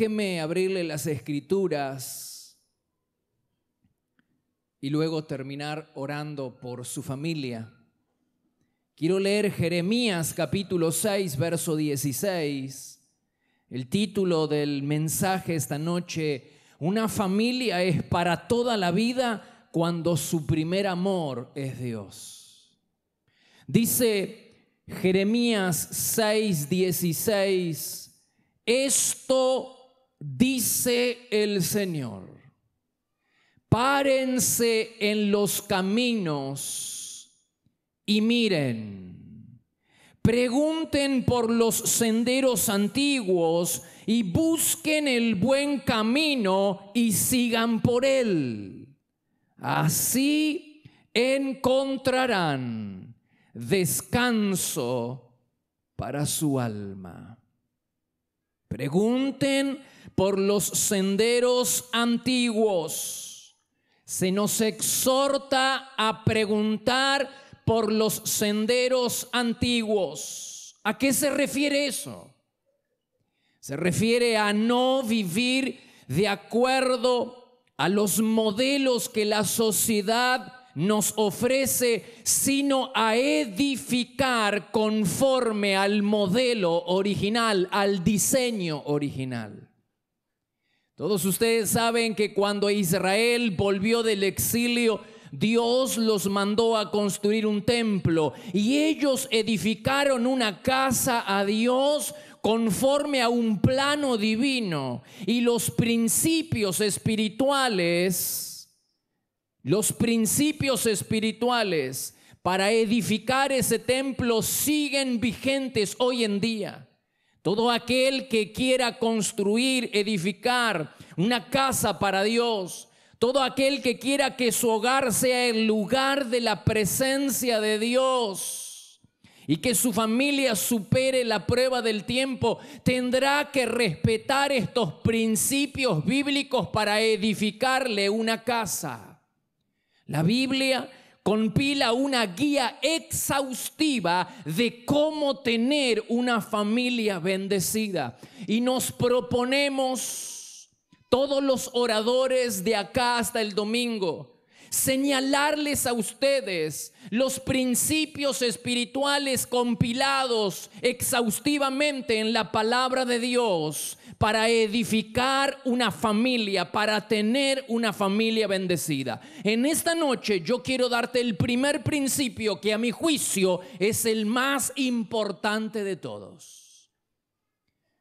déjeme abrirle las escrituras y luego terminar orando por su familia. Quiero leer Jeremías capítulo 6, verso 16. El título del mensaje esta noche, una familia es para toda la vida cuando su primer amor es Dios. Dice Jeremías 6, 16, esto dice el Señor, párense en los caminos y miren, pregunten por los senderos antiguos y busquen el buen camino y sigan por él. Así encontrarán descanso para su alma. Pregunten por los senderos antiguos. Se nos exhorta a preguntar por los senderos antiguos. ¿A qué se refiere eso? Se refiere a no vivir de acuerdo a los modelos que la sociedad nos ofrece, sino a edificar conforme al modelo original, al diseño original. Todos ustedes saben que cuando Israel volvió del exilio, Dios los mandó a construir un templo y ellos edificaron una casa a Dios conforme a un plano divino y los principios espirituales, los principios espirituales para edificar ese templo siguen vigentes hoy en día. Todo aquel que quiera construir, edificar una casa para Dios, todo aquel que quiera que su hogar sea el lugar de la presencia de Dios y que su familia supere la prueba del tiempo, tendrá que respetar estos principios bíblicos para edificarle una casa. La Biblia compila una guía exhaustiva de cómo tener una familia bendecida. Y nos proponemos, todos los oradores de acá hasta el domingo, señalarles a ustedes los principios espirituales compilados exhaustivamente en la palabra de Dios para edificar una familia, para tener una familia bendecida. En esta noche yo quiero darte el primer principio que a mi juicio es el más importante de todos.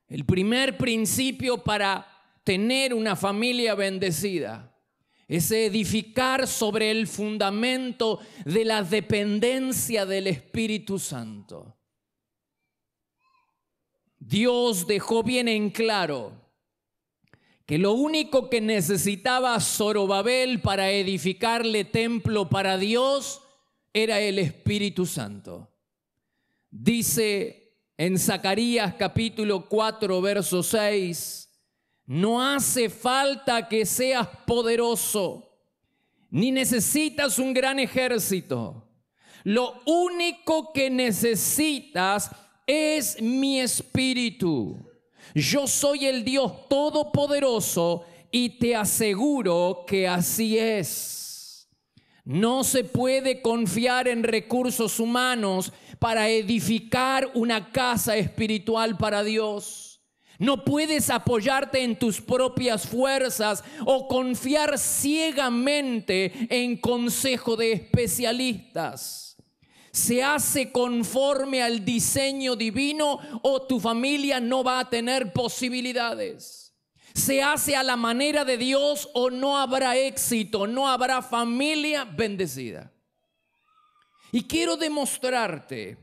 El primer principio para tener una familia bendecida es edificar sobre el fundamento de la dependencia del Espíritu Santo. Dios dejó bien en claro que lo único que necesitaba Zorobabel para edificarle templo para Dios era el Espíritu Santo. Dice en Zacarías capítulo 4, verso 6, no hace falta que seas poderoso, ni necesitas un gran ejército. Lo único que necesitas es mi espíritu. Yo soy el Dios todopoderoso y te aseguro que así es. No se puede confiar en recursos humanos para edificar una casa espiritual para Dios. No puedes apoyarte en tus propias fuerzas o confiar ciegamente en consejo de especialistas se hace conforme al diseño divino o tu familia no va a tener posibilidades. Se hace a la manera de Dios o no habrá éxito, no habrá familia bendecida. Y quiero demostrarte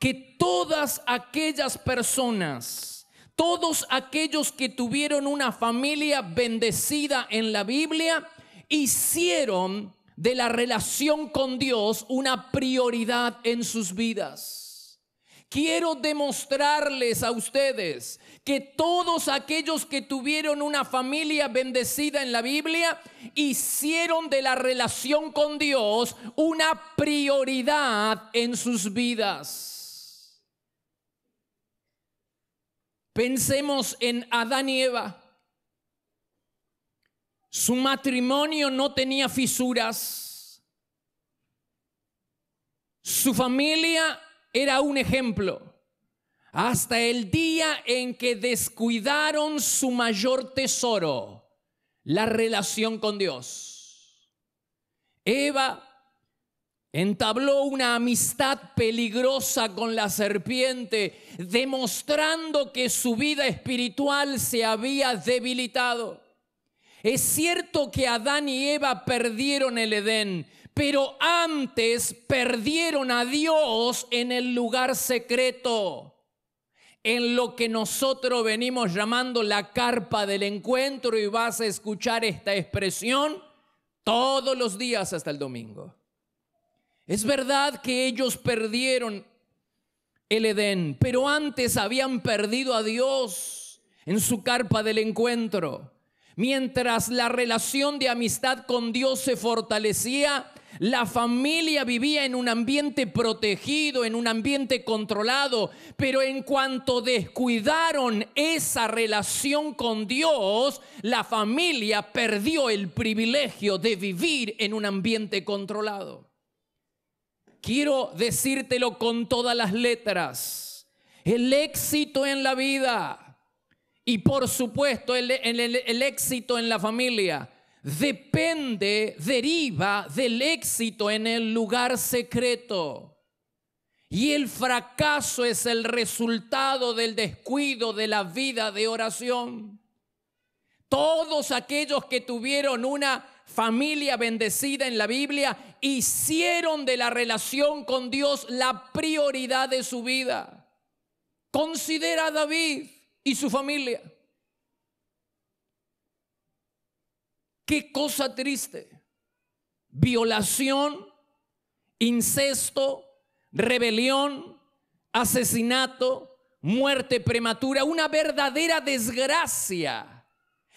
que todas aquellas personas, todos aquellos que tuvieron una familia bendecida en la Biblia, hicieron de la relación con Dios una prioridad en sus vidas. Quiero demostrarles a ustedes que todos aquellos que tuvieron una familia bendecida en la Biblia hicieron de la relación con Dios una prioridad en sus vidas. Pensemos en Adán y Eva. Su matrimonio no tenía fisuras. Su familia era un ejemplo. Hasta el día en que descuidaron su mayor tesoro, la relación con Dios. Eva Entabló una amistad peligrosa con la serpiente, demostrando que su vida espiritual se había debilitado. Es cierto que Adán y Eva perdieron el Edén, pero antes perdieron a Dios en el lugar secreto, en lo que nosotros venimos llamando la carpa del encuentro y vas a escuchar esta expresión todos los días hasta el domingo. Es verdad que ellos perdieron el Edén, pero antes habían perdido a Dios en su carpa del encuentro. Mientras la relación de amistad con Dios se fortalecía, la familia vivía en un ambiente protegido, en un ambiente controlado, pero en cuanto descuidaron esa relación con Dios, la familia perdió el privilegio de vivir en un ambiente controlado. Quiero decírtelo con todas las letras. El éxito en la vida y por supuesto, el, éxito en la familia depende, deriva del éxito en el lugar secreto. Y el fracaso es el resultado del descuido de la vida de oración. Todos aquellos que tuvieron una familia bendecida en la Biblia hicieron de la relación con Dios la prioridad de su vida. Considera a David y su familia. Qué cosa triste. Violación, incesto, rebelión, asesinato, muerte prematura, una verdadera desgracia.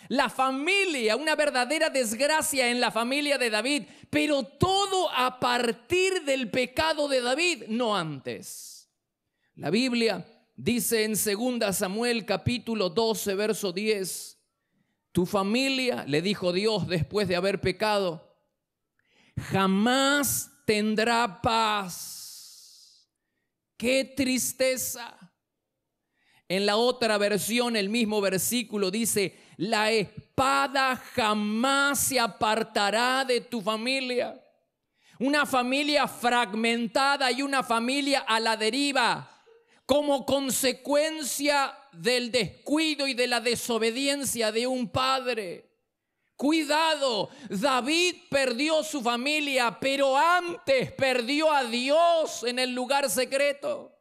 La familia, una verdadera desgracia en la familia de David, pero todo a partir del pecado de David, no antes. La Biblia Dice en 2 Samuel capítulo 12, verso 10, tu familia, le dijo Dios después de haber pecado, jamás tendrá paz. Qué tristeza. En la otra versión, el mismo versículo dice, la espada jamás se apartará de tu familia. Una familia fragmentada y una familia a la deriva como consecuencia del descuido y de la desobediencia de un padre. Cuidado, David perdió su familia, pero antes perdió a Dios en el lugar secreto.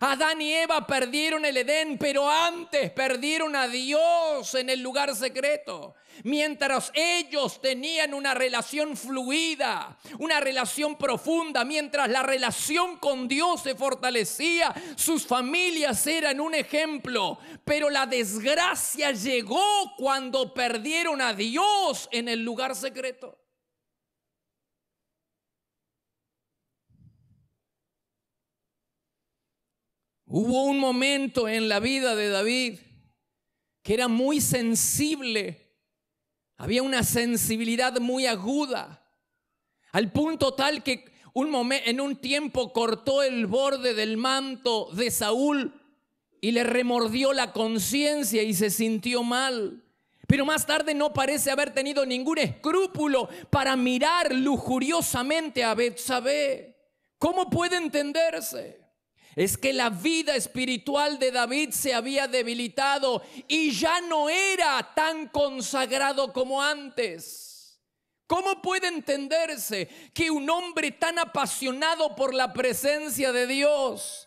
Adán y Eva perdieron el Edén, pero antes perdieron a Dios en el lugar secreto. Mientras ellos tenían una relación fluida, una relación profunda, mientras la relación con Dios se fortalecía, sus familias eran un ejemplo. Pero la desgracia llegó cuando perdieron a Dios en el lugar secreto. Hubo un momento en la vida de David que era muy sensible, había una sensibilidad muy aguda, al punto tal que un en un tiempo cortó el borde del manto de Saúl y le remordió la conciencia y se sintió mal. Pero más tarde no parece haber tenido ningún escrúpulo para mirar lujuriosamente a Betsabé. ¿Cómo puede entenderse? es que la vida espiritual de David se había debilitado y ya no era tan consagrado como antes. ¿Cómo puede entenderse que un hombre tan apasionado por la presencia de Dios,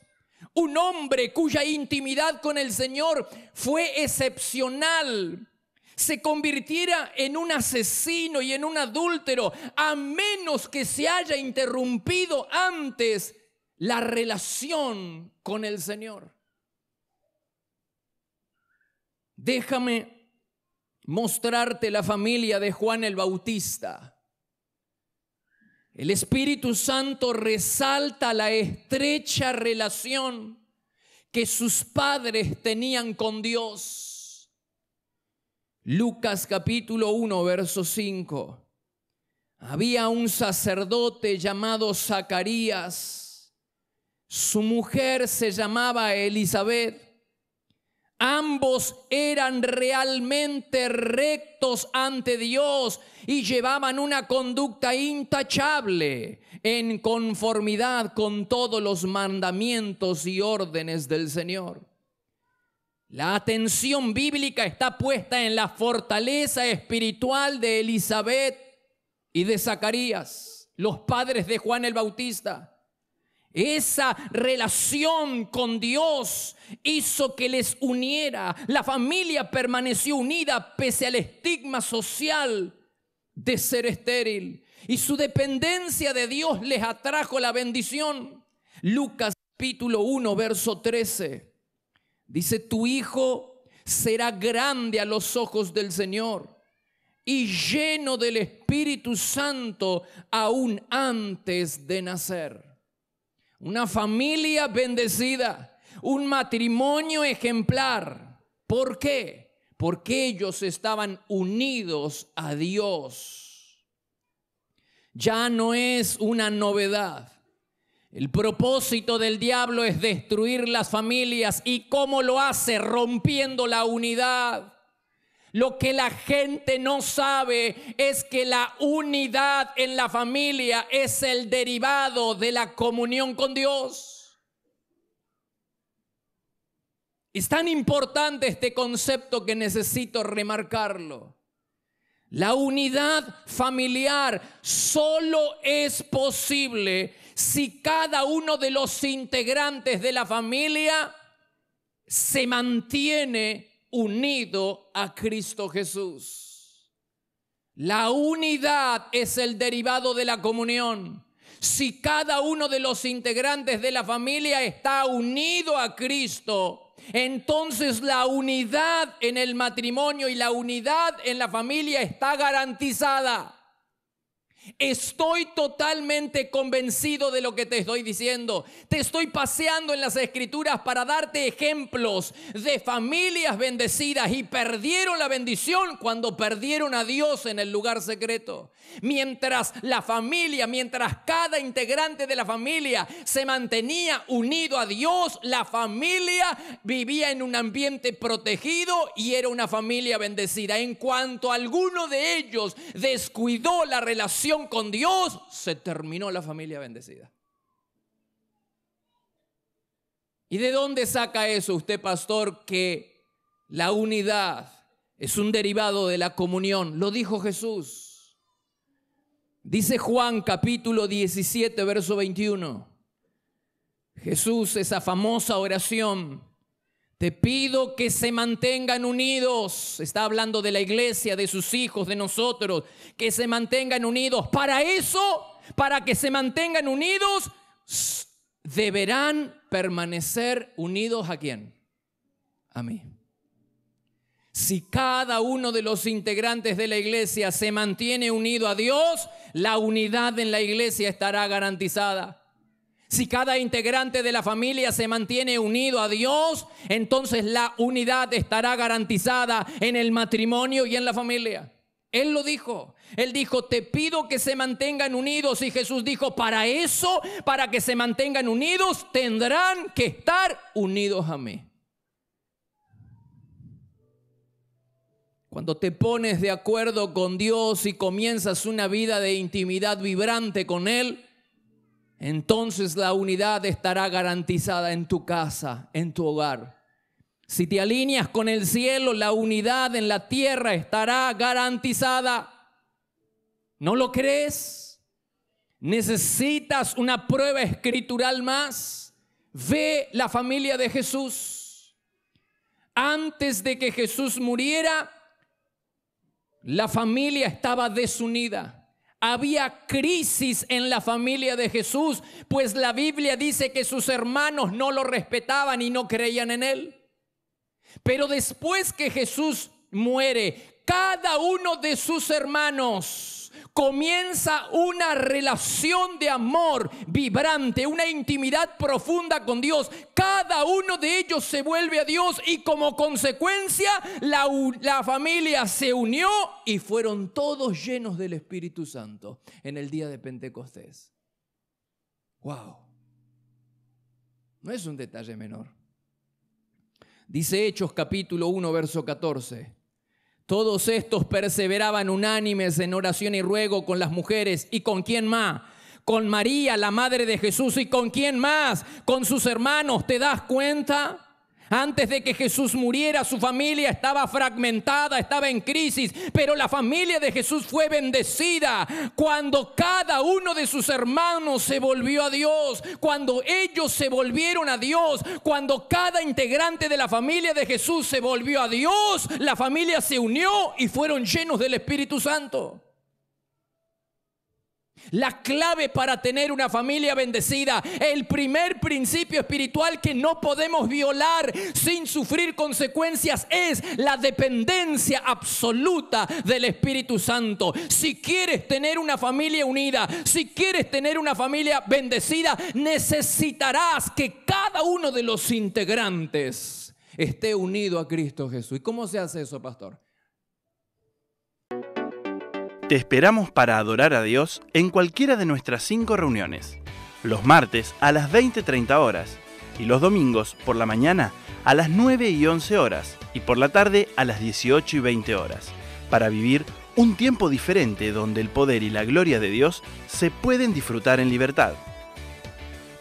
un hombre cuya intimidad con el Señor fue excepcional, se convirtiera en un asesino y en un adúltero, a menos que se haya interrumpido antes la relación con el Señor. Déjame mostrarte la familia de Juan el Bautista. El Espíritu Santo resalta la estrecha relación que sus padres tenían con Dios. Lucas capítulo 1, verso 5. Había un sacerdote llamado Zacarías su mujer se llamaba Elizabeth. Ambos eran realmente rectos ante Dios y llevaban una conducta intachable en conformidad con todos los mandamientos y órdenes del Señor. La atención bíblica está puesta en la fortaleza espiritual de Elizabeth y de Zacarías, los padres de Juan el Bautista. Esa relación con Dios hizo que les uniera. La familia permaneció unida pese al estigma social de ser estéril. Y su dependencia de Dios les atrajo la bendición. Lucas capítulo 1, verso 13. Dice, tu hijo será grande a los ojos del Señor y lleno del Espíritu Santo aún antes de nacer una familia bendecida, un matrimonio ejemplar. ¿Por qué? Porque ellos estaban unidos a Dios. Ya no es una novedad. El propósito del diablo es destruir las familias y cómo lo hace rompiendo la unidad lo que la gente no sabe es que la unidad en la familia es el derivado de la comunión con Dios. Es tan importante este concepto que necesito remarcarlo. La unidad familiar solo es posible si cada uno de los integrantes de la familia se mantiene unido a Cristo Jesús. La unidad es el derivado de la comunión. Si cada uno de los integrantes de la familia está unido a Cristo, entonces la unidad en el matrimonio y la unidad en la familia está garantizada. Estoy totalmente convencido de lo que te estoy diciendo. Te estoy paseando en las escrituras para darte ejemplos de familias bendecidas y perdieron la bendición cuando perdieron a Dios en el lugar secreto. Mientras la familia, mientras cada integrante de la familia se mantenía unido a Dios, la familia vivía en un ambiente protegido y era una familia bendecida. En cuanto alguno de ellos descuidó la relación, con Dios, se terminó la familia bendecida. ¿Y de dónde saca eso usted, pastor, que la unidad es un derivado de la comunión? Lo dijo Jesús. Dice Juan capítulo 17, verso 21. Jesús, esa famosa oración te pido que se mantengan unidos. Está hablando de la iglesia, de sus hijos, de nosotros. Que se mantengan unidos. Para eso, para que se mantengan unidos, deberán permanecer unidos a quién? A mí. Si cada uno de los integrantes de la iglesia se mantiene unido a Dios, la unidad en la iglesia estará garantizada. Si cada integrante de la familia se mantiene unido a Dios, entonces la unidad estará garantizada en el matrimonio y en la familia. Él lo dijo. Él dijo, te pido que se mantengan unidos. Y Jesús dijo, para eso, para que se mantengan unidos, tendrán que estar unidos a mí. Cuando te pones de acuerdo con Dios y comienzas una vida de intimidad vibrante con Él, entonces la unidad estará garantizada en tu casa, en tu hogar. Si te alineas con el cielo, la unidad en la tierra estará garantizada. ¿No lo crees? ¿Necesitas una prueba escritural más? Ve la familia de Jesús. Antes de que Jesús muriera, la familia estaba desunida. Había crisis en la familia de Jesús, pues la Biblia dice que sus hermanos no lo respetaban y no creían en él. Pero después que Jesús muere, cada uno de sus hermanos comienza una relación de amor vibrante, una intimidad profunda con Dios. Cada uno de ellos se vuelve a Dios y como consecuencia la, familia se unió y fueron todos llenos del Espíritu Santo en el día de Pentecostés. ¡Wow! No es un detalle menor. Dice Hechos capítulo 1, verso 14. Todos estos perseveraban unánimes en oración y ruego con las mujeres. ¿Y con quién más? Con María, la madre de Jesús. ¿Y con quién más? Con sus hermanos. ¿Te das cuenta? Antes de que Jesús muriera, su familia estaba fragmentada, estaba en crisis, pero la familia de Jesús fue bendecida cuando cada uno de sus hermanos se volvió a Dios, cuando ellos se volvieron a Dios, cuando cada integrante de la familia de Jesús se volvió a Dios, la familia se unió y fueron llenos del Espíritu Santo. La clave para tener una familia bendecida, el primer principio espiritual que no podemos violar sin sufrir consecuencias es la dependencia absoluta del Espíritu Santo. Si quieres tener una familia unida, si quieres tener una familia bendecida, necesitarás que cada uno de los integrantes esté unido a Cristo Jesús. ¿Y cómo se hace eso, pastor? Te esperamos para adorar a Dios en cualquiera de nuestras cinco reuniones, los martes a las 20.30 horas y los domingos por la mañana a las 9 y 11 horas y por la tarde a las 18 y 20 horas, para vivir un tiempo diferente donde el poder y la gloria de Dios se pueden disfrutar en libertad.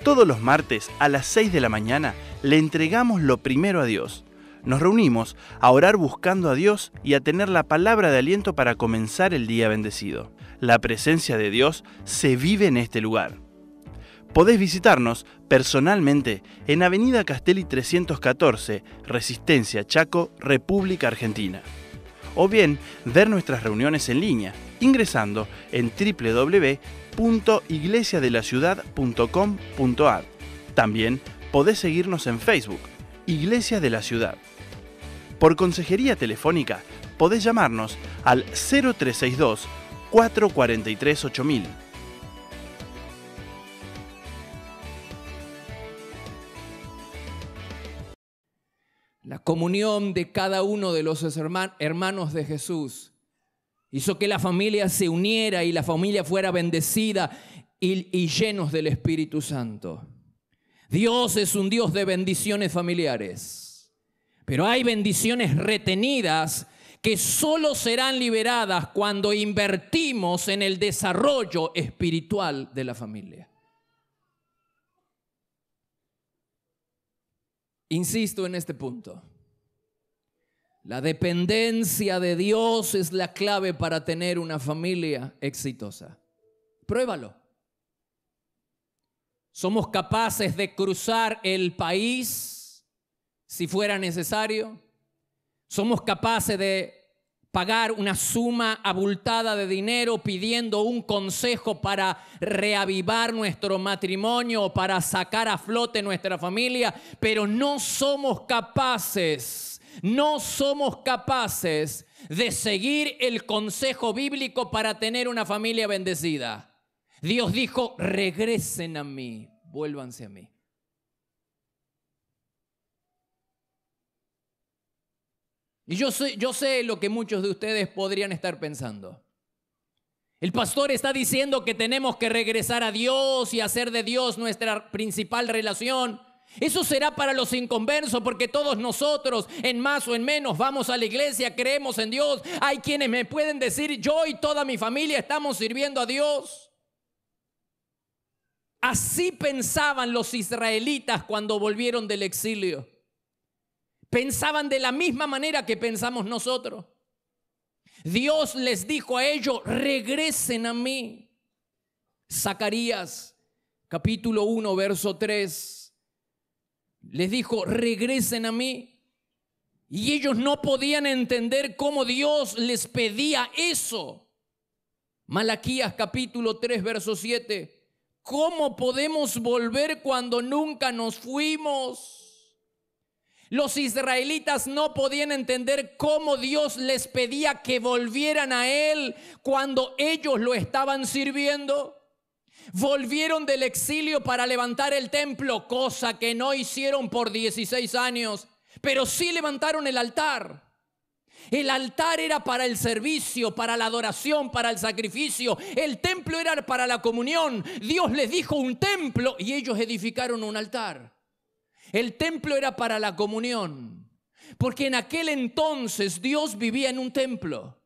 Todos los martes a las 6 de la mañana le entregamos lo primero a Dios nos reunimos a orar buscando a Dios y a tener la palabra de aliento para comenzar el día bendecido. La presencia de Dios se vive en este lugar. Podés visitarnos personalmente en Avenida Castelli 314, Resistencia, Chaco, República Argentina. O bien ver nuestras reuniones en línea ingresando en www.iglesiadelaciudad.com.ar. También podés seguirnos en Facebook, Iglesia de la Ciudad. Por consejería telefónica podés llamarnos al 0362 443 8000. La comunión de cada uno de los hermanos de Jesús hizo que la familia se uniera y la familia fuera bendecida y, y llenos del Espíritu Santo. Dios es un Dios de bendiciones familiares. Pero hay bendiciones retenidas que solo serán liberadas cuando invertimos en el desarrollo espiritual de la familia. Insisto en este punto. La dependencia de Dios es la clave para tener una familia exitosa. Pruébalo. Somos capaces de cruzar el país si fuera necesario. Somos capaces de pagar una suma abultada de dinero pidiendo un consejo para reavivar nuestro matrimonio o para sacar a flote nuestra familia, pero no somos capaces, no somos capaces de seguir el consejo bíblico para tener una familia bendecida. Dios dijo, regresen a mí, vuélvanse a mí. Y yo sé, lo que muchos de ustedes podrían estar pensando. El pastor está diciendo que tenemos que regresar a Dios y hacer de Dios nuestra principal relación. Eso será para los inconversos, porque todos nosotros, en más o en menos, vamos a la iglesia, creemos en Dios. Hay quienes me pueden decir, yo y toda mi familia estamos sirviendo a Dios. Así pensaban los israelitas cuando volvieron del exilio pensaban de la misma manera que pensamos nosotros. Dios les dijo a ellos, regresen a mí. Zacarías capítulo 1, verso 3. Les dijo, regresen a mí. Y ellos no podían entender cómo Dios les pedía eso. Malaquías capítulo 3, verso 7. ¿Cómo podemos volver cuando nunca nos fuimos? Los israelitas no podían entender cómo Dios les pedía que volvieran a Él cuando ellos lo estaban sirviendo. Volvieron del exilio para levantar el templo, cosa que no hicieron por 16 años, pero sí levantaron el altar. El altar era para el servicio, para la adoración, para el sacrificio. El templo era para la comunión. Dios les dijo un templo y ellos edificaron un altar. El templo era para la comunión, porque en aquel entonces Dios vivía en un templo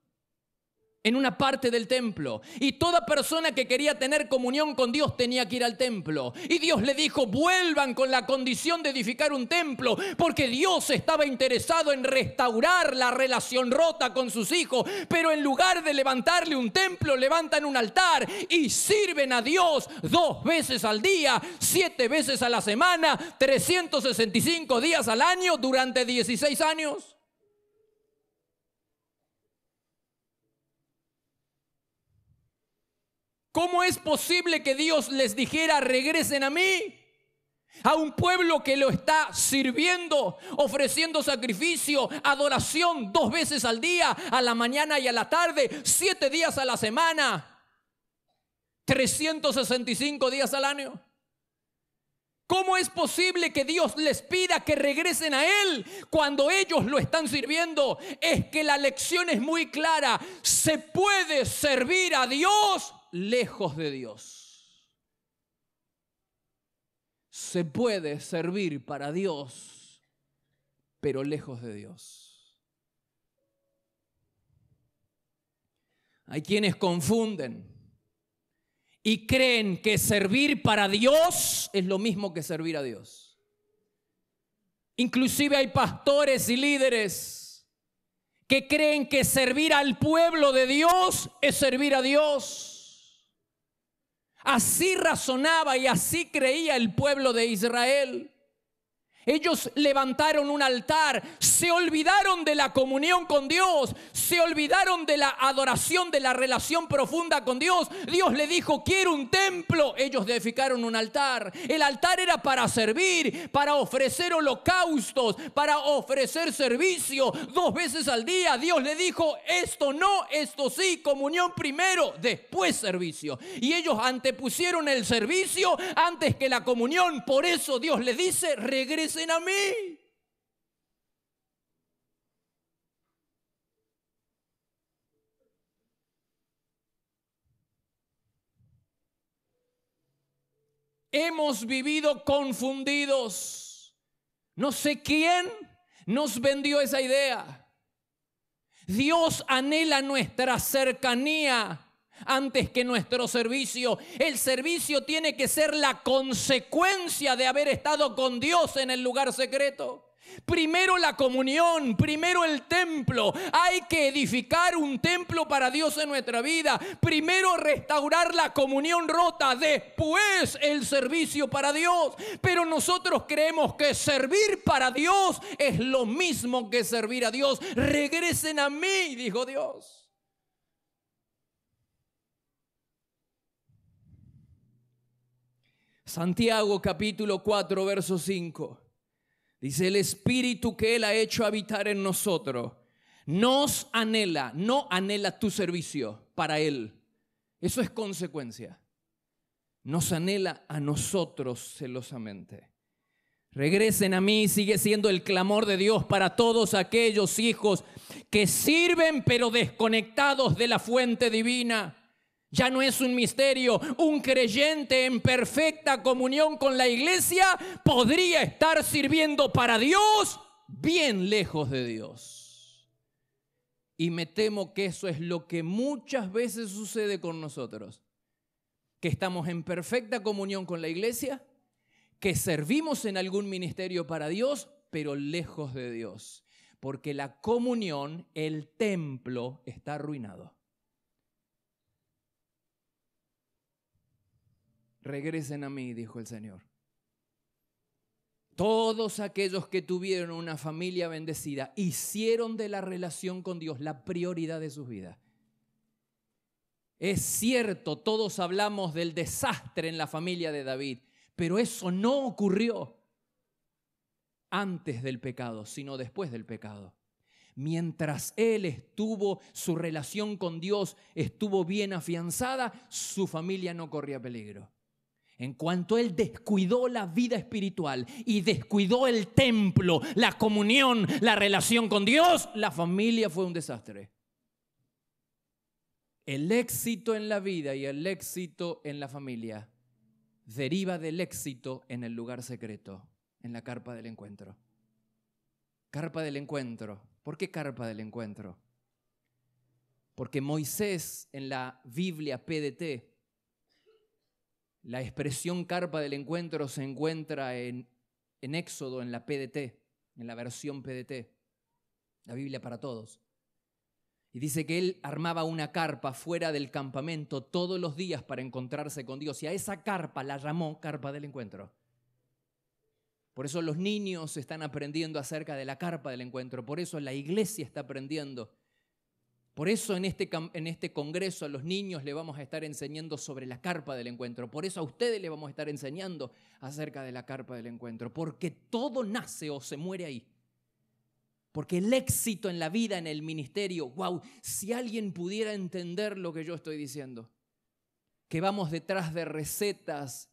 en una parte del templo. Y toda persona que quería tener comunión con Dios tenía que ir al templo. Y Dios le dijo, vuelvan con la condición de edificar un templo, porque Dios estaba interesado en restaurar la relación rota con sus hijos. Pero en lugar de levantarle un templo, levantan un altar y sirven a Dios dos veces al día, siete veces a la semana, 365 días al año durante 16 años. ¿Cómo es posible que Dios les dijera, regresen a mí? A un pueblo que lo está sirviendo, ofreciendo sacrificio, adoración dos veces al día, a la mañana y a la tarde, siete días a la semana, 365 días al año. ¿Cómo es posible que Dios les pida que regresen a Él cuando ellos lo están sirviendo? Es que la lección es muy clara. Se puede servir a Dios lejos de Dios. Se puede servir para Dios, pero lejos de Dios. Hay quienes confunden y creen que servir para Dios es lo mismo que servir a Dios. Inclusive hay pastores y líderes que creen que servir al pueblo de Dios es servir a Dios. Así razonaba y así creía el pueblo de Israel. Ellos levantaron un altar, se olvidaron de la comunión con Dios, se olvidaron de la adoración, de la relación profunda con Dios. Dios le dijo, quiero un templo. Ellos edificaron un altar. El altar era para servir, para ofrecer holocaustos, para ofrecer servicio dos veces al día. Dios le dijo, esto no, esto sí, comunión primero, después servicio. Y ellos antepusieron el servicio antes que la comunión. Por eso Dios le dice, regrese a mí. Hemos vivido confundidos. No sé quién nos vendió esa idea. Dios anhela nuestra cercanía antes que nuestro servicio. El servicio tiene que ser la consecuencia de haber estado con Dios en el lugar secreto. Primero la comunión, primero el templo. Hay que edificar un templo para Dios en nuestra vida. Primero restaurar la comunión rota, después el servicio para Dios. Pero nosotros creemos que servir para Dios es lo mismo que servir a Dios. Regresen a mí, dijo Dios. Santiago capítulo 4, verso 5. Dice, el espíritu que Él ha hecho habitar en nosotros nos anhela, no anhela tu servicio para Él. Eso es consecuencia. Nos anhela a nosotros celosamente. Regresen a mí, sigue siendo el clamor de Dios para todos aquellos hijos que sirven pero desconectados de la fuente divina ya no es un misterio. Un creyente en perfecta comunión con la iglesia podría estar sirviendo para Dios bien lejos de Dios. Y me temo que eso es lo que muchas veces sucede con nosotros. Que estamos en perfecta comunión con la iglesia, que servimos en algún ministerio para Dios, pero lejos de Dios. Porque la comunión, el templo, está arruinado. regresen a mí, dijo el Señor. Todos aquellos que tuvieron una familia bendecida hicieron de la relación con Dios la prioridad de sus vidas. Es cierto, todos hablamos del desastre en la familia de David, pero eso no ocurrió antes del pecado, sino después del pecado. Mientras él estuvo, su relación con Dios estuvo bien afianzada, su familia no corría peligro. En cuanto él descuidó la vida espiritual y descuidó el templo, la comunión, la relación con Dios, la familia fue un desastre. El éxito en la vida y el éxito en la familia deriva del éxito en el lugar secreto, en la carpa del encuentro. Carpa del encuentro. ¿Por qué carpa del encuentro? Porque Moisés en la Biblia PDT la expresión carpa del encuentro se encuentra en, Éxodo, en la PDT, en la versión PDT, la Biblia para todos. Y dice que él armaba una carpa fuera del campamento todos los días para encontrarse con Dios. Y a esa carpa la llamó carpa del encuentro. Por eso los niños están aprendiendo acerca de la carpa del encuentro. Por eso la iglesia está aprendiendo por eso en este, en este congreso a los niños le vamos a estar enseñando sobre la carpa del encuentro. Por eso a ustedes le vamos a estar enseñando acerca de la carpa del encuentro. Porque todo nace o se muere ahí. Porque el éxito en la vida, en el ministerio, wow, si alguien pudiera entender lo que yo estoy diciendo, que vamos detrás de recetas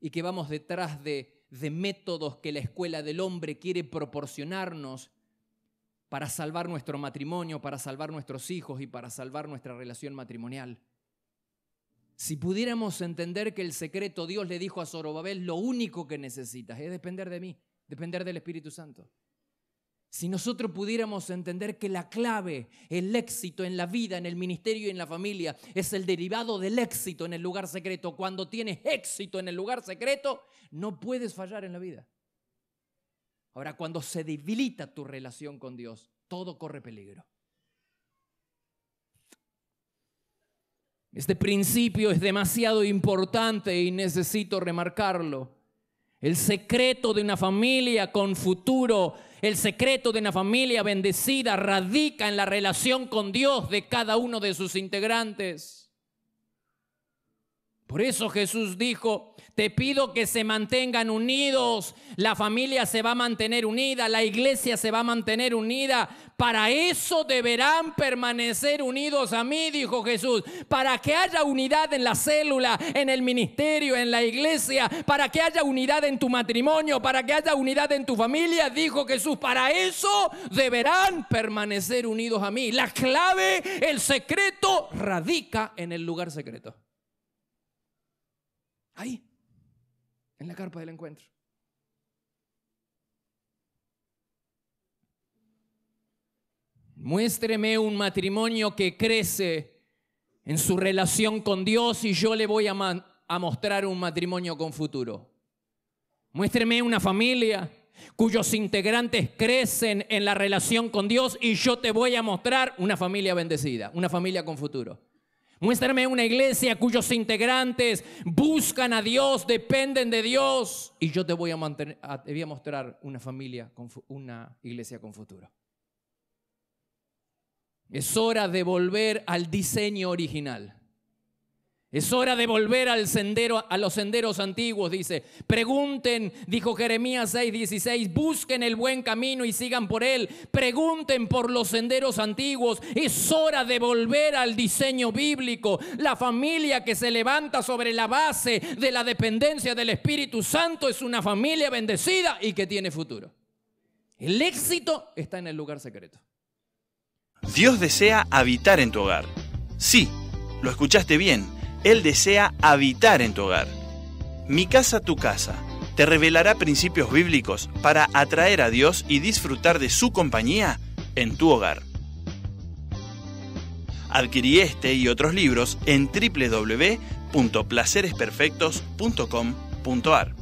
y que vamos detrás de, de métodos que la escuela del hombre quiere proporcionarnos para salvar nuestro matrimonio, para salvar nuestros hijos y para salvar nuestra relación matrimonial. Si pudiéramos entender que el secreto Dios le dijo a Zorobabel, lo único que necesitas es depender de mí, depender del Espíritu Santo. Si nosotros pudiéramos entender que la clave, el éxito en la vida, en el ministerio y en la familia es el derivado del éxito en el lugar secreto. Cuando tienes éxito en el lugar secreto, no puedes fallar en la vida. Ahora, cuando se debilita tu relación con Dios, todo corre peligro. Este principio es demasiado importante y necesito remarcarlo. El secreto de una familia con futuro, el secreto de una familia bendecida radica en la relación con Dios de cada uno de sus integrantes. Por eso Jesús dijo, te pido que se mantengan unidos, la familia se va a mantener unida, la iglesia se va a mantener unida. Para eso deberán permanecer unidos a mí, dijo Jesús, para que haya unidad en la célula, en el ministerio, en la iglesia, para que haya unidad en tu matrimonio, para que haya unidad en tu familia, dijo Jesús, para eso deberán permanecer unidos a mí. La clave, el secreto radica en el lugar secreto. Ahí, en la carpa del encuentro. Muéstreme un matrimonio que crece en su relación con Dios y yo le voy a, a mostrar un matrimonio con futuro. Muéstreme una familia cuyos integrantes crecen en la relación con Dios y yo te voy a mostrar una familia bendecida, una familia con futuro. Muéstrame una iglesia cuyos integrantes buscan a Dios, dependen de Dios. Y yo te voy a, mantener, mostrar una familia, con, una iglesia con futuro. Es hora de volver al diseño original. Es hora de volver al sendero, a los senderos antiguos, dice. Pregunten, dijo Jeremías 6:16, busquen el buen camino y sigan por él. Pregunten por los senderos antiguos. Es hora de volver al diseño bíblico. La familia que se levanta sobre la base de la dependencia del Espíritu Santo es una familia bendecida y que tiene futuro. El éxito está en el lugar secreto. Dios desea habitar en tu hogar. Sí, lo escuchaste bien él desea habitar en tu hogar. Mi casa, tu casa. Te revelará principios bíblicos para atraer a Dios y disfrutar de su compañía en tu hogar. Adquirí este y otros libros en www.placeresperfectos.com.ar.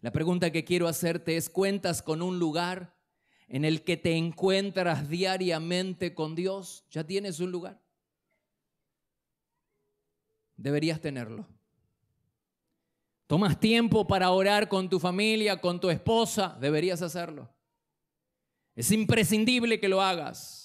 La pregunta que quiero hacerte es, ¿cuentas con un lugar en el que te encuentras diariamente con Dios, ya tienes un lugar. Deberías tenerlo. Tomas tiempo para orar con tu familia, con tu esposa, deberías hacerlo. Es imprescindible que lo hagas.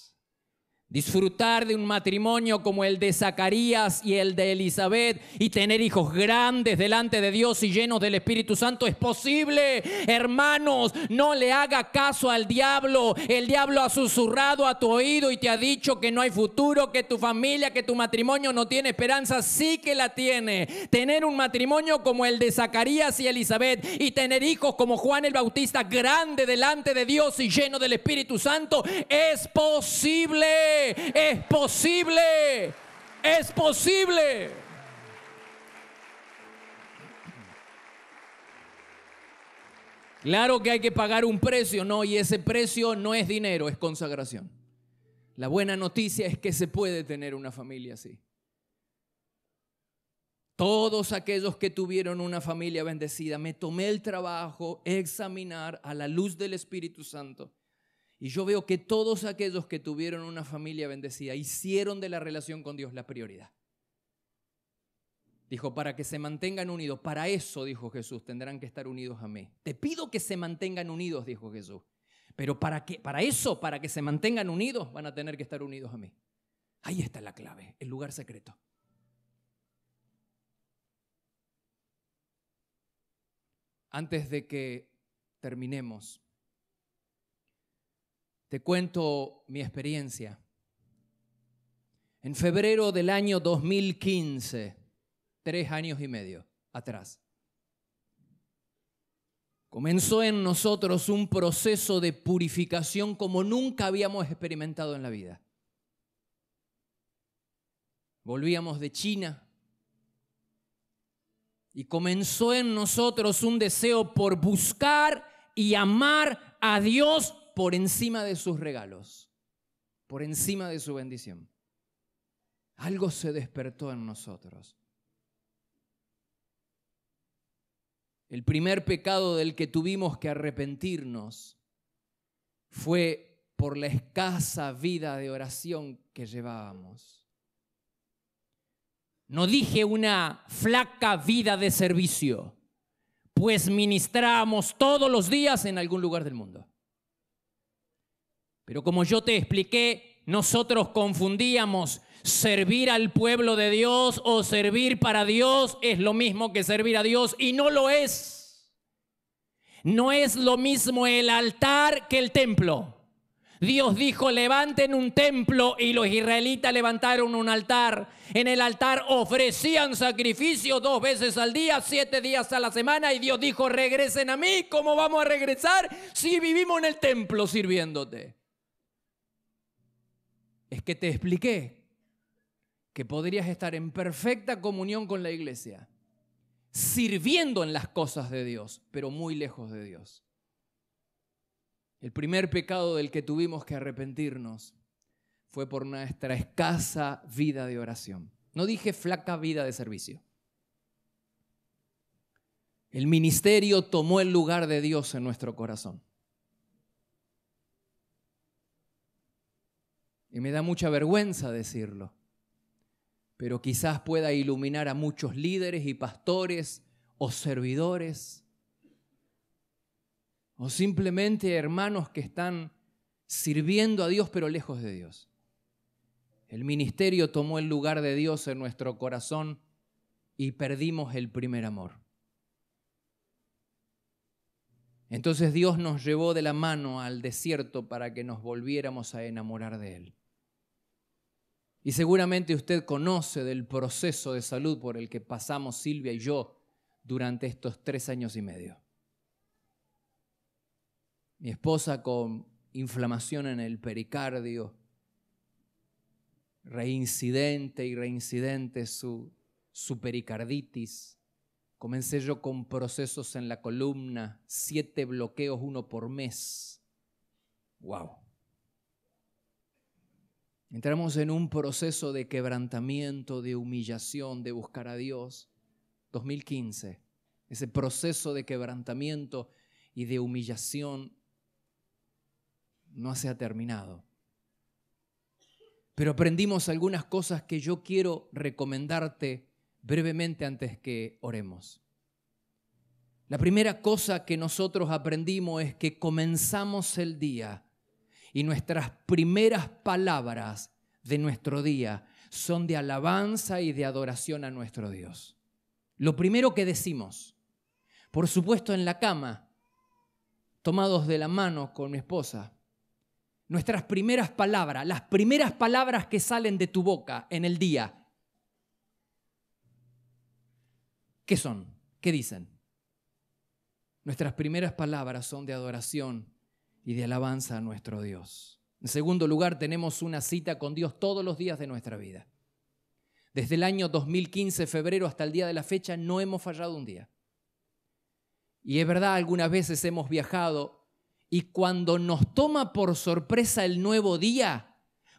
Disfrutar de un matrimonio como el de Zacarías y el de Elizabeth y tener hijos grandes delante de Dios y llenos del Espíritu Santo es posible. Hermanos, no le haga caso al diablo. El diablo ha susurrado a tu oído y te ha dicho que no hay futuro, que tu familia, que tu matrimonio no tiene esperanza. Sí que la tiene. Tener un matrimonio como el de Zacarías y Elizabeth y tener hijos como Juan el Bautista grande delante de Dios y lleno del Espíritu Santo es posible es posible, es posible. Claro que hay que pagar un precio, no, y ese precio no es dinero, es consagración. La buena noticia es que se puede tener una familia así. Todos aquellos que tuvieron una familia bendecida, me tomé el trabajo examinar a la luz del Espíritu Santo y yo veo que todos aquellos que tuvieron una familia bendecida hicieron de la relación con Dios la prioridad. Dijo, para que se mantengan unidos, para eso, dijo Jesús, tendrán que estar unidos a mí. Te pido que se mantengan unidos, dijo Jesús. Pero para, para eso, para que se mantengan unidos, van a tener que estar unidos a mí. Ahí está la clave, el lugar secreto. Antes de que terminemos, te cuento mi experiencia. En febrero del año 2015, tres años y medio atrás, comenzó en nosotros un proceso de purificación como nunca habíamos experimentado en la vida. Volvíamos de China, y comenzó en nosotros un deseo por buscar y amar a Dios por encima de sus regalos, por encima de su bendición. Algo se despertó en nosotros. El primer pecado del que tuvimos que arrepentirnos fue por la escasa vida de oración que llevábamos. No dije una flaca vida de servicio, pues ministramos todos los días en algún lugar del mundo. Pero como yo te expliqué, nosotros confundíamos servir al pueblo de Dios o servir para Dios es lo mismo que servir a Dios y no lo es. No es lo mismo el altar que el templo. Dios dijo, levanten un templo y los israelitas levantaron un altar. En el altar ofrecían sacrificio dos veces al día, siete días a la semana y Dios dijo, regresen a mí. ¿Cómo vamos a regresar si vivimos en el templo sirviéndote? es que te expliqué que podrías estar en perfecta comunión con la iglesia, sirviendo en las cosas de Dios, pero muy lejos de Dios. El primer pecado del que tuvimos que arrepentirnos fue por nuestra escasa vida de oración. No dije flaca vida de servicio. El ministerio tomó el lugar de Dios en nuestro corazón. me da mucha vergüenza decirlo, pero quizás pueda iluminar a muchos líderes y pastores o servidores, o simplemente hermanos que están sirviendo a Dios pero lejos de Dios. El ministerio tomó el lugar de Dios en nuestro corazón y perdimos el primer amor. Entonces Dios nos llevó de la mano al desierto para que nos volviéramos a enamorar de Él. Y seguramente usted conoce del proceso de salud por el que pasamos Silvia y yo durante estos tres años y medio. Mi esposa con inflamación en el pericardio, reincidente y reincidente su, pericarditis. Comencé yo con procesos en la columna, siete bloqueos, uno por mes. ¡Wow! Entramos en un proceso de quebrantamiento, de humillación, de buscar a Dios. 2015, ese proceso de quebrantamiento y de humillación no se ha terminado. Pero aprendimos algunas cosas que yo quiero recomendarte brevemente antes que oremos. La primera cosa que nosotros aprendimos es que comenzamos el día y nuestras primeras palabras de nuestro día son de alabanza y de adoración a nuestro Dios. Lo primero que decimos, por supuesto en la cama, tomados de la mano con mi esposa, nuestras primeras palabras, las primeras palabras que salen de tu boca en el día, ¿qué son? ¿Qué dicen? Nuestras primeras palabras son de adoración y de alabanza a nuestro Dios. En segundo lugar, tenemos una cita con Dios todos los días de nuestra vida. Desde el año 2015, febrero, hasta el día de la fecha, no hemos fallado un día. Y es verdad, algunas veces hemos viajado y cuando nos toma por sorpresa el nuevo día,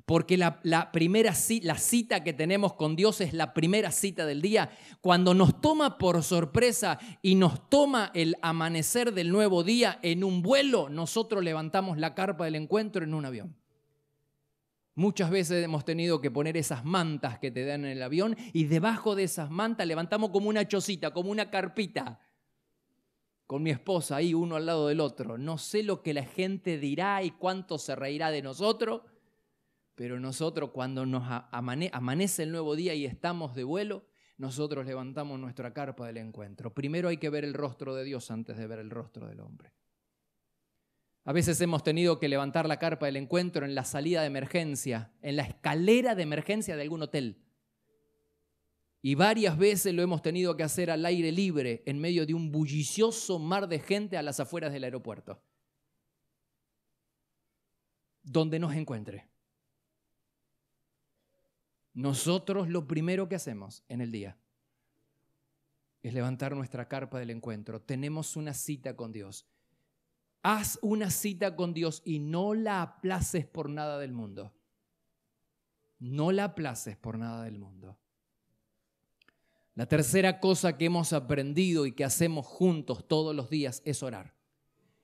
porque la, primera la cita que tenemos con Dios es la primera cita del día. Cuando nos toma por sorpresa y nos toma el amanecer del nuevo día en un vuelo, nosotros levantamos la carpa del encuentro en un avión. Muchas veces hemos tenido que poner esas mantas que te dan en el avión y debajo de esas mantas levantamos como una chocita, como una carpita, con mi esposa ahí uno al lado del otro. No sé lo que la gente dirá y cuánto se reirá de nosotros, pero nosotros cuando nos amanece el nuevo día y estamos de vuelo, nosotros levantamos nuestra carpa del encuentro. Primero hay que ver el rostro de Dios antes de ver el rostro del hombre. A veces hemos tenido que levantar la carpa del encuentro en la salida de emergencia, en la escalera de emergencia de algún hotel. Y varias veces lo hemos tenido que hacer al aire libre, en medio de un bullicioso mar de gente a las afueras del aeropuerto. Donde nos encuentre. Nosotros lo primero que hacemos en el día es levantar nuestra carpa del encuentro. Tenemos una cita con Dios. Haz una cita con Dios y no la aplaces por nada del mundo. No la aplaces por nada del mundo. La tercera cosa que hemos aprendido y que hacemos juntos todos los días es orar.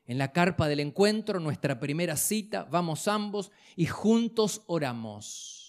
En la carpa del encuentro, nuestra primera cita, vamos ambos y juntos oramos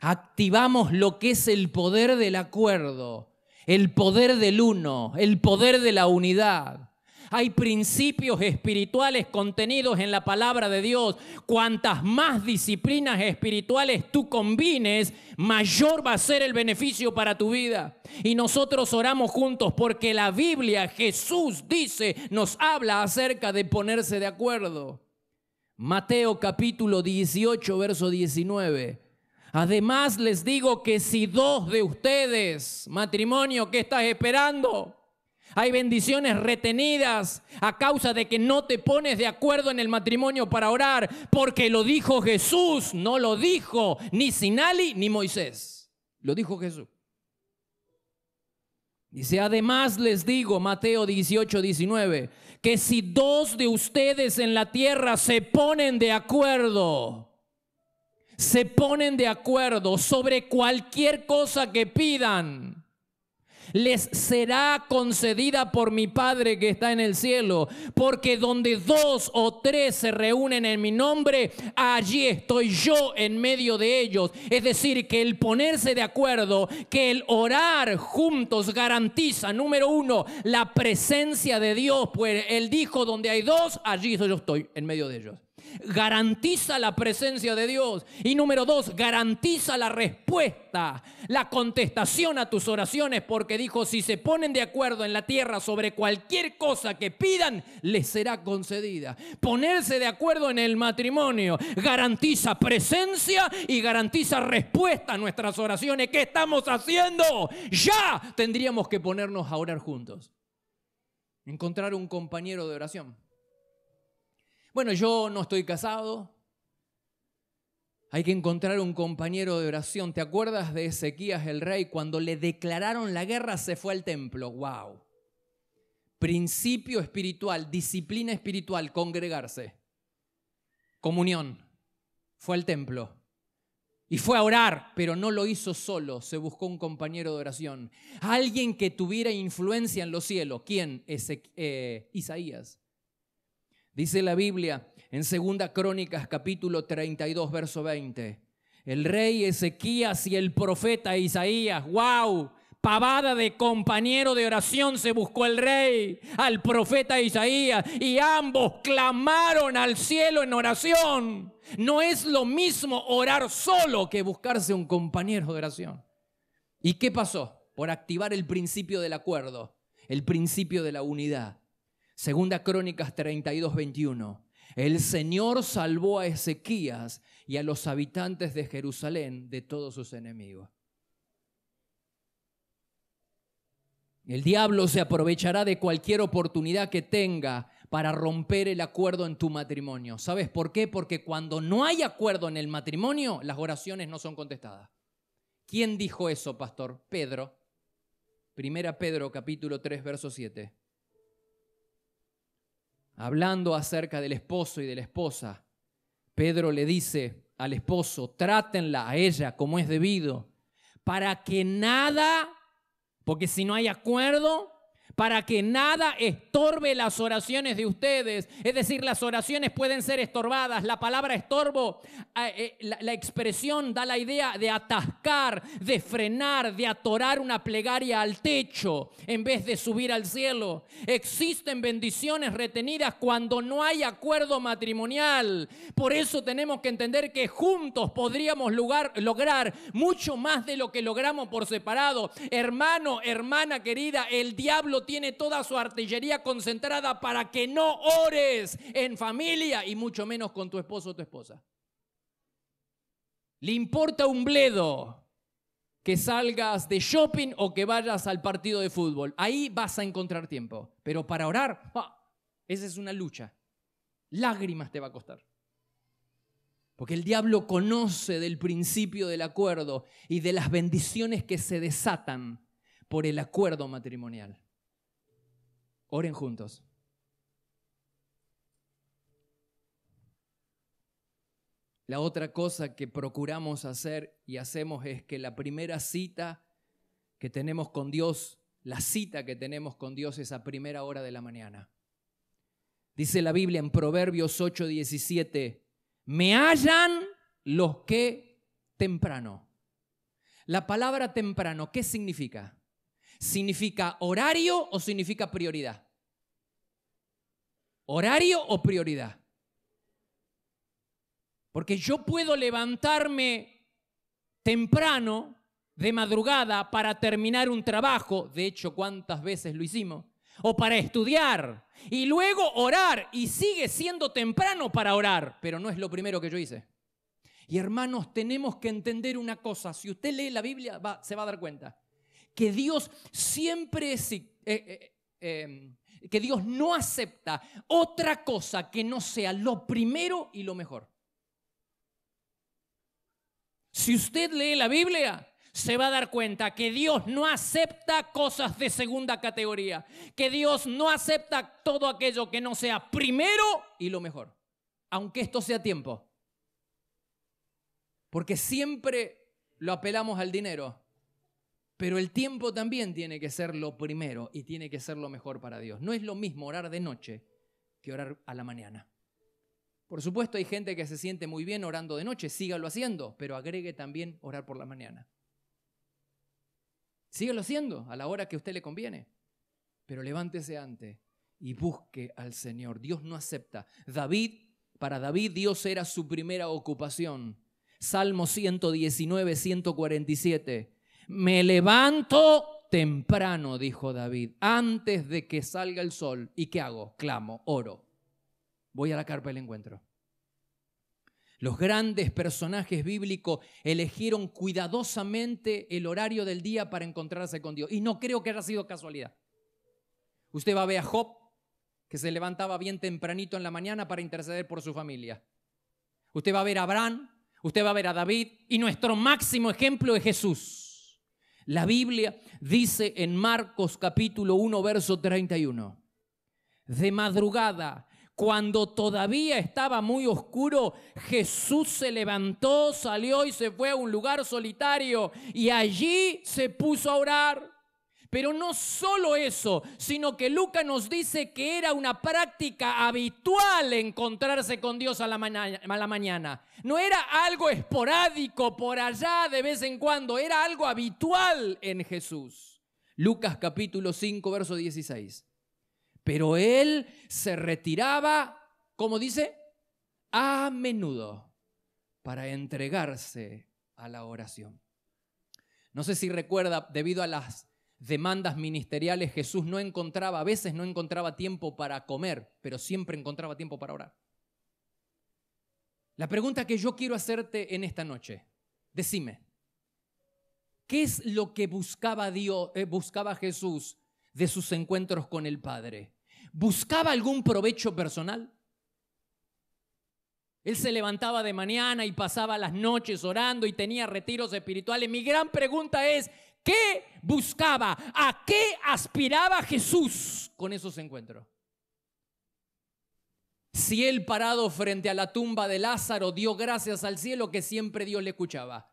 activamos lo que es el poder del acuerdo, el poder del uno, el poder de la unidad. Hay principios espirituales contenidos en la palabra de Dios. Cuantas más disciplinas espirituales tú combines, mayor va a ser el beneficio para tu vida. Y nosotros oramos juntos porque la Biblia, Jesús dice, nos habla acerca de ponerse de acuerdo. Mateo capítulo 18, verso 19. Además les digo que si dos de ustedes, matrimonio, ¿qué estás esperando? Hay bendiciones retenidas a causa de que no te pones de acuerdo en el matrimonio para orar, porque lo dijo Jesús, no lo dijo ni Sinali ni Moisés, lo dijo Jesús. Dice, además les digo, Mateo 18, 19, que si dos de ustedes en la tierra se ponen de acuerdo, se ponen de acuerdo sobre cualquier cosa que pidan, les será concedida por mi Padre que está en el cielo, porque donde dos o tres se reúnen en mi nombre, allí estoy yo en medio de ellos. Es decir, que el ponerse de acuerdo, que el orar juntos garantiza, número uno, la presencia de Dios, pues Él dijo, donde hay dos, allí yo estoy en medio de ellos garantiza la presencia de Dios. Y número dos, garantiza la respuesta, la contestación a tus oraciones, porque dijo, si se ponen de acuerdo en la tierra sobre cualquier cosa que pidan, les será concedida. Ponerse de acuerdo en el matrimonio garantiza presencia y garantiza respuesta a nuestras oraciones. ¿Qué estamos haciendo? Ya tendríamos que ponernos a orar juntos. Encontrar un compañero de oración bueno, yo no estoy casado. Hay que encontrar un compañero de oración. ¿Te acuerdas de Ezequías el rey? Cuando le declararon la guerra se fue al templo. ¡Wow! Principio espiritual, disciplina espiritual, congregarse. Comunión. Fue al templo. Y fue a orar, pero no lo hizo solo, se buscó un compañero de oración, alguien que tuviera influencia en los cielos. ¿Quién? Eh, Isaías. Dice la Biblia en 2 Crónicas capítulo 32 verso 20. El rey Ezequías y el profeta Isaías, wow, pavada de compañero de oración se buscó el rey al profeta Isaías y ambos clamaron al cielo en oración. No es lo mismo orar solo que buscarse un compañero de oración. ¿Y qué pasó? Por activar el principio del acuerdo, el principio de la unidad. Segunda Crónicas 32.21, El Señor salvó a Ezequías y a los habitantes de Jerusalén de todos sus enemigos. El diablo se aprovechará de cualquier oportunidad que tenga para romper el acuerdo en tu matrimonio. ¿Sabes por qué? Porque cuando no hay acuerdo en el matrimonio, las oraciones no son contestadas. ¿Quién dijo eso, pastor? Pedro. Primera Pedro capítulo 3, verso 7 hablando acerca del esposo y de la esposa, Pedro le dice al esposo, trátenla a ella como es debido, para que nada, porque si no hay acuerdo, para que nada estorbe las oraciones de ustedes. Es decir, las oraciones pueden ser estorbadas. La palabra estorbo, ah, eh, la, expresión da la idea de atascar, de frenar, de atorar una plegaria al techo en vez de subir al cielo. Existen bendiciones retenidas cuando no hay acuerdo matrimonial. Por eso tenemos que entender que juntos podríamos lograr mucho más de lo que logramos por separado. Hermano, hermana querida, el diablo tiene toda su artillería concentrada para que no ores en familia y mucho menos con tu esposo o tu esposa. Le importa un bledo que salgas de shopping o que vayas al partido de fútbol. Ahí vas a encontrar tiempo. Pero para orar, ¡ah! esa es una lucha. Lágrimas te va a costar. Porque el diablo conoce del principio del acuerdo y de las bendiciones que se desatan por el acuerdo matrimonial. Oren juntos. La otra cosa que procuramos hacer y hacemos es que la primera cita que tenemos con Dios, la cita que tenemos con Dios es a primera hora de la mañana. Dice la Biblia en Proverbios 8:17, me hallan los que temprano. La palabra temprano, ¿qué significa? ¿Significa horario o significa prioridad? ¿Horario o prioridad? Porque yo puedo levantarme temprano, de madrugada, para terminar un trabajo, de hecho, ¿cuántas veces lo hicimos? O para estudiar, y luego orar, y sigue siendo temprano para orar, pero no es lo primero que yo hice. Y hermanos, tenemos que entender una cosa, si usted lee la Biblia, se va a dar cuenta que Dios siempre eh, eh, eh, em, que Dios no acepta otra cosa que no sea lo primero y lo mejor. Si usted lee la Biblia, se va a dar cuenta que Dios no acepta cosas de segunda categoría, que Dios no acepta todo aquello que no sea primero y lo mejor, aunque esto sea tiempo. Porque siempre lo apelamos al dinero. Pero el tiempo también tiene que ser lo primero y tiene que ser lo mejor para Dios. No es lo mismo orar de noche que orar a la mañana. Por supuesto hay gente que se siente muy bien orando de noche, sígalo haciendo, pero agregue también orar por la mañana. Sígalo haciendo a la hora que a usted le conviene, pero levántese antes y busque al Señor. Dios no acepta. David, para David Dios era su primera ocupación. Salmo 119, 147. Me levanto temprano, dijo David, antes de que salga el sol. ¿Y qué hago? Clamo, oro. Voy a la carpa del encuentro. Los grandes personajes bíblicos eligieron cuidadosamente el horario del día para encontrarse con Dios. Y no creo que haya sido casualidad. Usted va a ver a Job, que se levantaba bien tempranito en la mañana para interceder por su familia. Usted va a ver a Abraham, usted va a ver a David. Y nuestro máximo ejemplo es Jesús la Biblia dice en Marcos capítulo 1, verso 31, de madrugada, cuando todavía estaba muy oscuro, Jesús se levantó, salió y se fue a un lugar solitario y allí se puso a orar. Pero no solo eso, sino que Lucas nos dice que era una práctica habitual encontrarse con Dios a la, mañana. No era algo esporádico por allá de vez en cuando, era algo habitual en Jesús. Lucas capítulo 5, verso 16. Pero él se retiraba, como dice, a menudo para entregarse a la oración. No sé si recuerda, debido a las demandas ministeriales, Jesús no encontraba, a veces no encontraba tiempo para comer, pero siempre encontraba tiempo para orar. La pregunta que yo quiero hacerte en esta noche, decime, ¿qué es lo que buscaba, Dios, eh, buscaba Jesús de sus encuentros con el Padre? ¿Buscaba algún provecho personal? Él se levantaba de mañana y pasaba las noches orando y tenía retiros espirituales. Mi gran pregunta es, ¿Qué buscaba? ¿A qué aspiraba Jesús con esos encuentros? Si él parado frente a la tumba de Lázaro dio gracias al cielo que siempre Dios le escuchaba.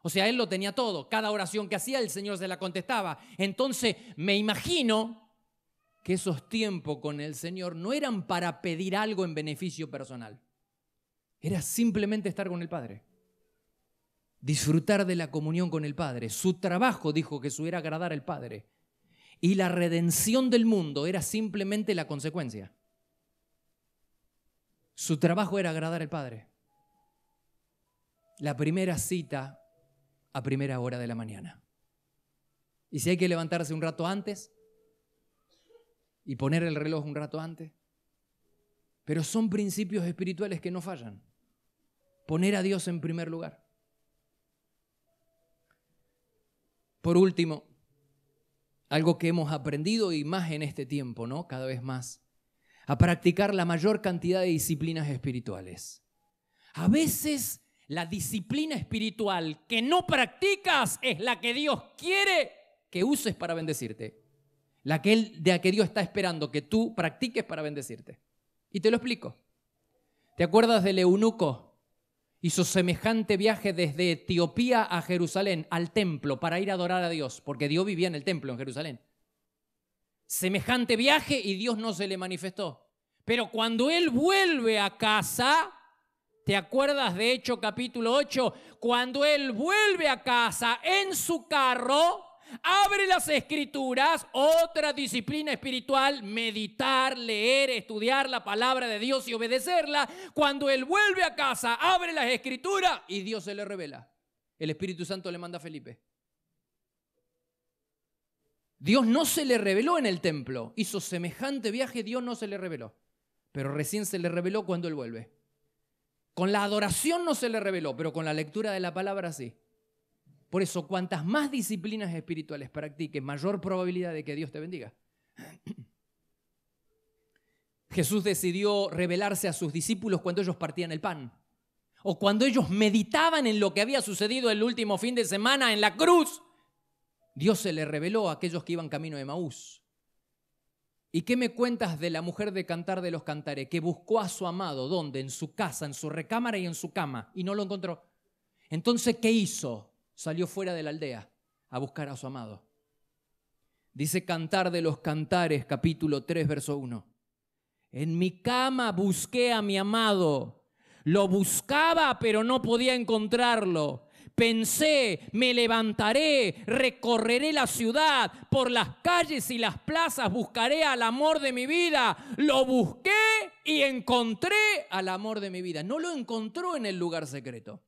O sea, él lo tenía todo. Cada oración que hacía el Señor se la contestaba. Entonces me imagino que esos tiempos con el Señor no eran para pedir algo en beneficio personal. Era simplemente estar con el Padre disfrutar de la comunión con el Padre. Su trabajo, dijo Jesús, era agradar al Padre. Y la redención del mundo era simplemente la consecuencia. Su trabajo era agradar al Padre. La primera cita a primera hora de la mañana. Y si hay que levantarse un rato antes y poner el reloj un rato antes. Pero son principios espirituales que no fallan. Poner a Dios en primer lugar. Por último, algo que hemos aprendido y más en este tiempo, ¿no? Cada vez más, a practicar la mayor cantidad de disciplinas espirituales. A veces la disciplina espiritual que no practicas es la que Dios quiere que uses para bendecirte. La que, él, de la que Dios está esperando que tú practiques para bendecirte. Y te lo explico. ¿Te acuerdas del eunuco hizo semejante viaje desde Etiopía a Jerusalén, al templo, para ir a adorar a Dios, porque Dios vivía en el templo en Jerusalén. Semejante viaje y Dios no se le manifestó. Pero cuando él vuelve a casa, ¿te acuerdas de Hecho capítulo 8? Cuando él vuelve a casa en su carro, Abre las escrituras, otra disciplina espiritual, meditar, leer, estudiar la palabra de Dios y obedecerla. Cuando él vuelve a casa, abre las escrituras y Dios se le revela. El Espíritu Santo le manda a Felipe. Dios no se le reveló en el templo. Hizo semejante viaje, Dios no se le reveló. Pero recién se le reveló cuando él vuelve. Con la adoración no se le reveló, pero con la lectura de la palabra sí. Por eso, cuantas más disciplinas espirituales practiques, mayor probabilidad de que Dios te bendiga. Jesús decidió revelarse a sus discípulos cuando ellos partían el pan o cuando ellos meditaban en lo que había sucedido el último fin de semana en la cruz. Dios se le reveló a aquellos que iban camino de Maús. ¿Y qué me cuentas de la mujer de Cantar de los Cantares que buscó a su amado? ¿Dónde? En su casa, en su recámara y en su cama, y no lo encontró. Entonces, ¿qué hizo? salió fuera de la aldea a buscar a su amado. Dice Cantar de los Cantares, capítulo 3, verso 1. En mi cama busqué a mi amado. Lo buscaba, pero no podía encontrarlo. Pensé, me levantaré, recorreré la ciudad, por las calles y las plazas buscaré al amor de mi vida. Lo busqué y encontré al amor de mi vida. No lo encontró en el lugar secreto.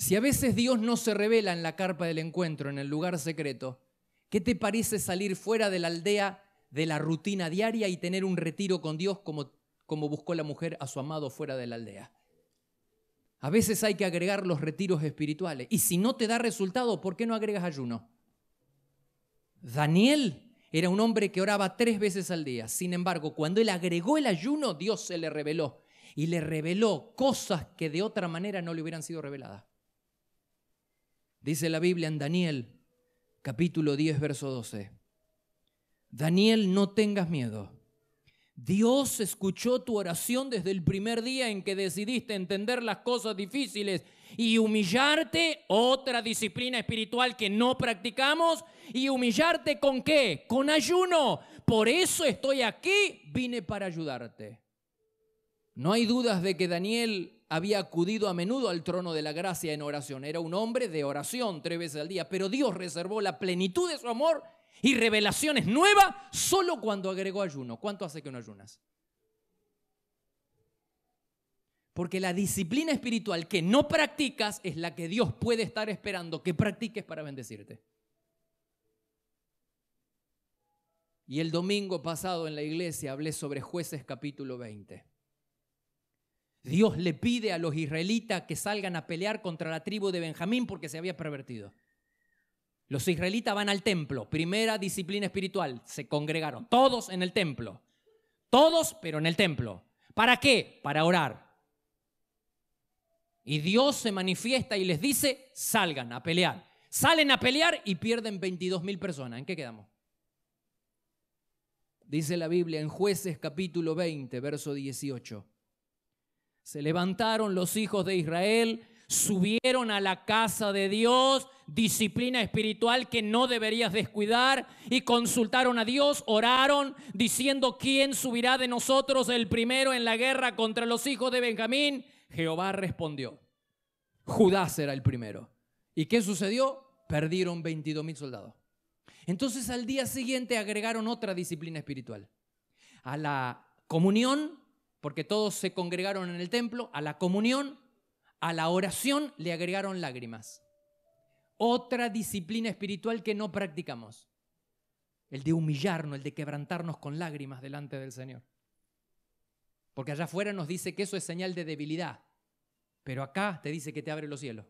Si a veces Dios no se revela en la carpa del encuentro, en el lugar secreto, ¿qué te parece salir fuera de la aldea, de la rutina diaria y tener un retiro con Dios como, como buscó la mujer a su amado fuera de la aldea? A veces hay que agregar los retiros espirituales. Y si no te da resultado, ¿por qué no agregas ayuno? Daniel era un hombre que oraba tres veces al día. Sin embargo, cuando él agregó el ayuno, Dios se le reveló. Y le reveló cosas que de otra manera no le hubieran sido reveladas. Dice la Biblia en Daniel, capítulo 10, verso 12. Daniel, no tengas miedo. Dios escuchó tu oración desde el primer día en que decidiste entender las cosas difíciles y humillarte, otra disciplina espiritual que no practicamos, y humillarte con qué? Con ayuno. Por eso estoy aquí, vine para ayudarte. No hay dudas de que Daniel había acudido a menudo al trono de la gracia en oración. Era un hombre de oración tres veces al día, pero Dios reservó la plenitud de su amor y revelaciones nuevas solo cuando agregó ayuno. ¿Cuánto hace que no ayunas? Porque la disciplina espiritual que no practicas es la que Dios puede estar esperando que practiques para bendecirte. Y el domingo pasado en la iglesia hablé sobre jueces capítulo 20. Dios le pide a los israelitas que salgan a pelear contra la tribu de Benjamín porque se había pervertido. Los israelitas van al templo, primera disciplina espiritual, se congregaron, todos en el templo, todos pero en el templo. ¿Para qué? Para orar. Y Dios se manifiesta y les dice, salgan a pelear. Salen a pelear y pierden 22 mil personas. ¿En qué quedamos? Dice la Biblia en jueces capítulo 20, verso 18. Se levantaron los hijos de Israel, subieron a la casa de Dios, disciplina espiritual que no deberías descuidar, y consultaron a Dios, oraron, diciendo, ¿quién subirá de nosotros el primero en la guerra contra los hijos de Benjamín? Jehová respondió, Judá será el primero. ¿Y qué sucedió? Perdieron 22 mil soldados. Entonces al día siguiente agregaron otra disciplina espiritual. A la comunión porque todos se congregaron en el templo, a la comunión, a la oración le agregaron lágrimas. Otra disciplina espiritual que no practicamos, el de humillarnos, el de quebrantarnos con lágrimas delante del Señor. Porque allá afuera nos dice que eso es señal de debilidad, pero acá te dice que te abre los cielos.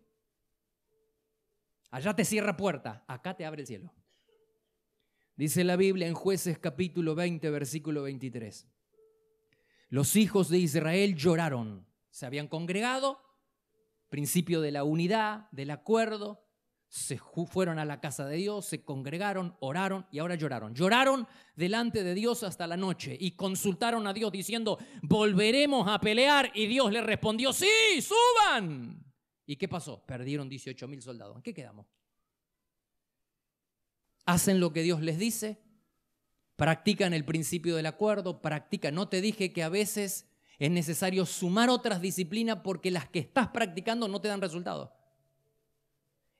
Allá te cierra puerta, acá te abre el cielo. Dice la Biblia en jueces capítulo 20, versículo 23. Los hijos de Israel lloraron. Se habían congregado, principio de la unidad, del acuerdo, se fueron a la casa de Dios, se congregaron, oraron y ahora lloraron. Lloraron delante de Dios hasta la noche y consultaron a Dios diciendo, volveremos a pelear. Y Dios le respondió, sí, suban. ¿Y qué pasó? Perdieron 18 mil soldados. ¿En qué quedamos? Hacen lo que Dios les dice, practican el principio del acuerdo, practican, no te dije que a veces es necesario sumar otras disciplinas porque las que estás practicando no te dan resultado.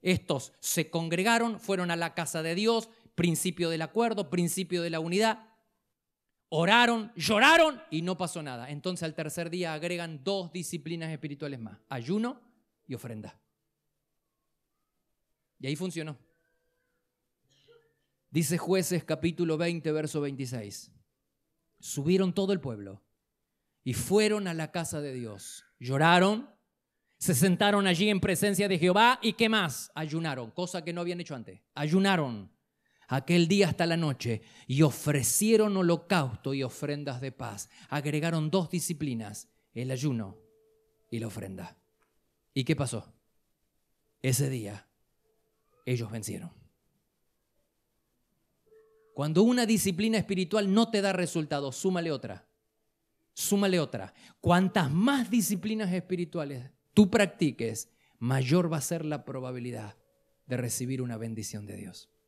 Estos se congregaron, fueron a la casa de Dios, principio del acuerdo, principio de la unidad, oraron, lloraron y no pasó nada. Entonces al tercer día agregan dos disciplinas espirituales más, ayuno y ofrenda. Y ahí funcionó. Dice jueces capítulo 20, verso 26. Subieron todo el pueblo y fueron a la casa de Dios. Lloraron, se sentaron allí en presencia de Jehová y qué más, ayunaron, cosa que no habían hecho antes. Ayunaron aquel día hasta la noche y ofrecieron holocausto y ofrendas de paz. Agregaron dos disciplinas, el ayuno y la ofrenda. ¿Y qué pasó? Ese día ellos vencieron. Cuando una disciplina espiritual no te da resultados, súmale otra. Súmale otra. Cuantas más disciplinas espirituales tú practiques, mayor va a ser la probabilidad de recibir una bendición de Dios.